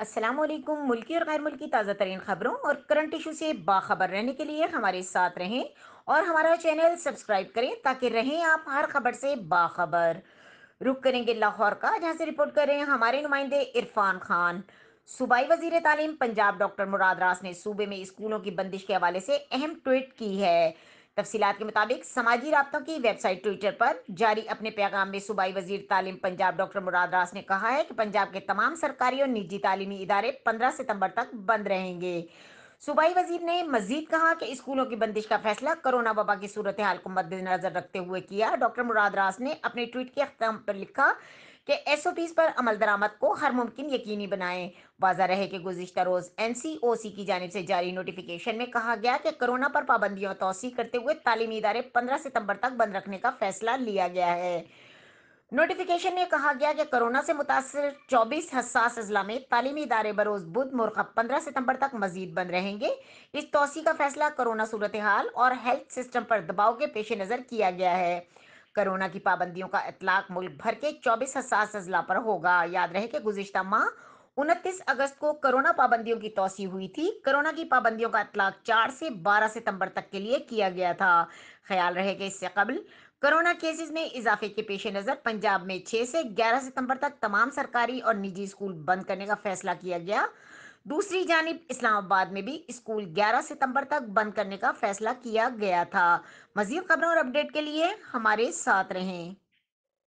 असलम मुल्की और गैर मुल्की ताज़ा तरीन खबरों और करंट इशू से बाखबर रहने के लिए हमारे साथ रहें और हमारा चैनल सब्सक्राइब करें ताकि रहें आप हर खबर से बाखबर रुख करेंगे लाहौर का जहाँ से रिपोर्ट कर रहे हैं हमारे नुमाइंदे इरफान खान सूबाई वजीर तालीम पंजाब डॉक्टर मुराद रास ने सूबे में स्कूलों की बंदिश के हवाले से अहम ट्वीट की है तफसीत के मुताबिक समाजी रबतों की वेबसाइट ट्विटर पर जारी अपने पैगाम में सूबाई वजीर तालीम पंजाब डॉक्टर मुराद रास ने कहा है कि पंजाब के तमाम सरकारी और निजी तालीमी इदारे पंद्रह सितम्बर तक बंद रहेंगे सूबाई वजीर ने मजीद कहा कि स्कूलों की बंदिश का फैसला कोरोना वबा की सूरत हाल को मद्देनजर रखते हुए किया डॉक्टर मुराद रास ने अपने ट्वीट के अख्ताम पर लिखा कि एस ओ पीज पर अमल दरामद को हर मुमकिन यकीनी बनाएं वाजा रहे कि गुजशत रोज़ एन सी ओ सी की जानब से जारी नोटिफिकेशन में कहा गया कि कोरोना पर पाबंदियों तोसी करते हुए तालीमी इदारे पंद्रह सितम्बर तक बंद रखने का फैसला लिया गया है नोटिफिकेशन में कहा गया कि कोरोना से मुतासर चौबीस हसास अजला में तालीमी इदारे बरोज बुध मुरख पंद्रह सितम्बर तक मजीद बंद रहेंगे इस तोसी का फैसला कोरोना सूरत हाल और हेल्थ सिस्टम पर दबाव के पेश नज़र किया गया है कोरोना की पाबंदियों का इतलाक मुल्क भर के चौबीस हसास अजला पर होगा याद रहे कि गुजशत माह उनतीस अगस्त को कोरोना पाबंदियों की तोसी हुई थी कोरोना की पाबंदियों का इतलाक चार से बारह सितंबर तक के लिए किया गया था ख्याल रहे कि इससे कबल कोरोना केसेस में इजाफे के पेश नज़र पंजाब में 6 से 11 सितंबर तक तमाम सरकारी और निजी स्कूल बंद करने का फैसला किया गया दूसरी जानब इस्लामाबाद में भी स्कूल 11 सितंबर तक बंद करने का फैसला किया गया था मजीद खबरों और अपडेट के लिए हमारे साथ रहें